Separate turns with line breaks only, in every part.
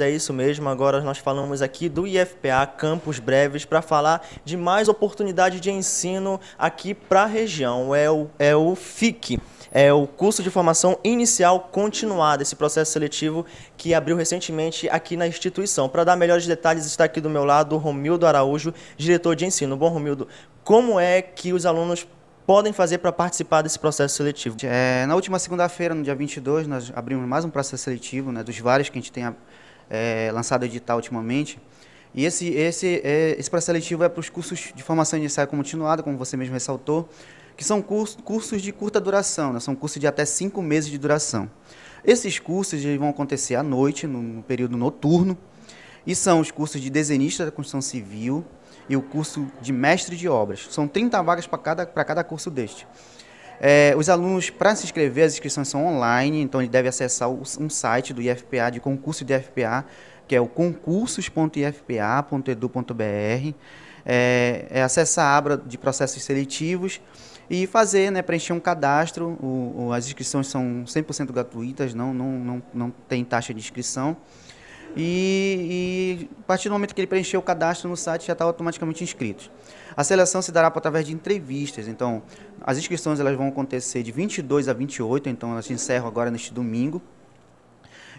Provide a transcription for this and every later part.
É isso mesmo, agora nós falamos aqui do IFPA Campos Breves para falar de mais oportunidade de ensino aqui para a região, é o, é o FIC, é o curso de formação inicial continuada, esse processo seletivo que abriu recentemente aqui na instituição. Para dar melhores detalhes está aqui do meu lado Romildo Araújo, diretor de
ensino. Bom, Romildo, como é que os alunos podem fazer para participar desse processo seletivo? É, na última segunda-feira, no dia 22, nós abrimos mais um processo seletivo, né, dos vários que a gente tem... A é, lançado edital ultimamente. E esse, esse, é, esse processo seletivo é para os cursos de formação inicial continuada, como você mesmo ressaltou, que são curso, cursos de curta duração, né? são cursos de até cinco meses de duração. Esses cursos vão acontecer à noite, no, no período noturno, e são os cursos de desenhista da construção civil e o curso de mestre de obras. São 30 vagas para cada, cada curso deste. É, os alunos, para se inscrever, as inscrições são online, então ele deve acessar um site do IFPA, de concurso do IFPA, que é o concursos.ifpa.edu.br. É, é acessar a aba de processos seletivos e fazer, né, preencher um cadastro. O, o, as inscrições são 100% gratuitas, não, não, não, não tem taxa de inscrição. E, e, a partir do momento que ele preencheu o cadastro no site, já está automaticamente inscrito. A seleção se dará através de entrevistas. Então, as inscrições elas vão acontecer de 22 a 28, então elas encerram agora neste domingo.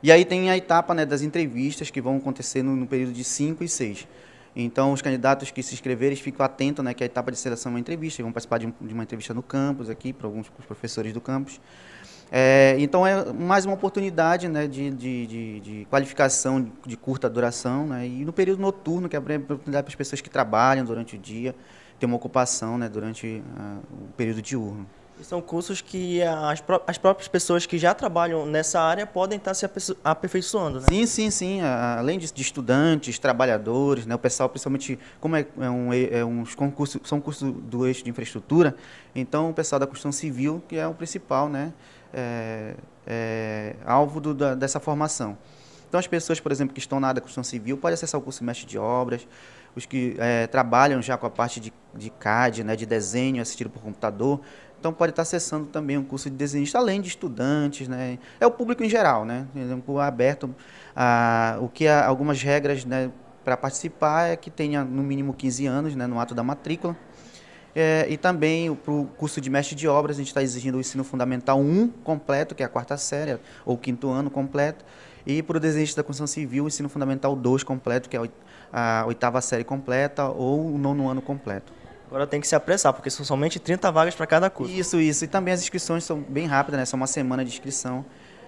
E aí tem a etapa né, das entrevistas que vão acontecer no, no período de 5 e 6. Então, os candidatos que se inscreverem ficam atentos né, que a etapa de seleção é uma entrevista. Eles vão participar de, um, de uma entrevista no campus aqui, para alguns professores do campus. É, então é mais uma oportunidade né, de, de, de, de qualificação de curta duração. Né, e no período noturno, que é abre oportunidade para as pessoas que trabalham durante o dia, ter uma ocupação né, durante uh, o período diurno.
São cursos que
as, as próprias pessoas que já trabalham nessa área podem estar tá se aperfeiçoando, né? Sim, sim, sim. Além de, estudantes, trabalhadores, né? o pessoal, principalmente, como é, é um, é, é uns concursos, são cursos do eixo de infraestrutura, então o pessoal da construção civil, que é o principal, né? É, é, alvo do, da, dessa formação. Então as pessoas, por exemplo, que estão na área da construção civil podem acessar o curso de mestre de obras, os que é, trabalham já com a parte de, de CAD, né, de desenho assistido por computador, então pode estar acessando também um curso de desenhista, além de estudantes, né? É o público em geral, né? É aberto a o que a, algumas regras, né, para participar é que tenha no mínimo 15 anos, né, no ato da matrícula. É, e também para o curso de mestre de obras, a gente está exigindo o ensino fundamental 1 completo, que é a quarta série, ou quinto ano completo. E para o desenhista da construção civil, o ensino fundamental 2 completo, que é a oitava série completa, ou o nono ano completo. Agora tem que se apressar, porque são somente 30 vagas para cada curso. Isso, isso. E também as inscrições são bem rápidas, né? São uma semana de inscrição.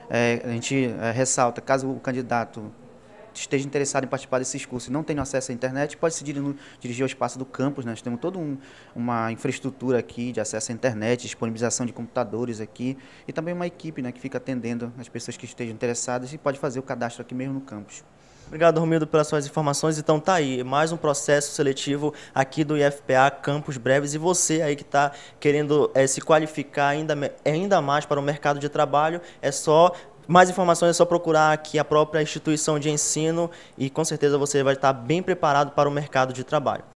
É, a gente é, ressalta, caso o candidato esteja interessado em participar desses cursos e não tenha acesso à internet, pode se dirigir ao espaço do campus. Né? Nós temos toda um, uma infraestrutura aqui de acesso à internet, disponibilização de computadores aqui e também uma equipe né, que fica atendendo as pessoas que estejam interessadas e pode fazer o cadastro aqui mesmo no campus. Obrigado, Romildo, pelas suas informações. Então tá aí, mais um processo seletivo aqui do
IFPA Campos Breves. E você aí que está querendo é, se qualificar ainda, ainda mais para o mercado de trabalho, é só mais informações é só procurar aqui a própria instituição
de ensino e com certeza você vai estar bem preparado para o mercado de trabalho.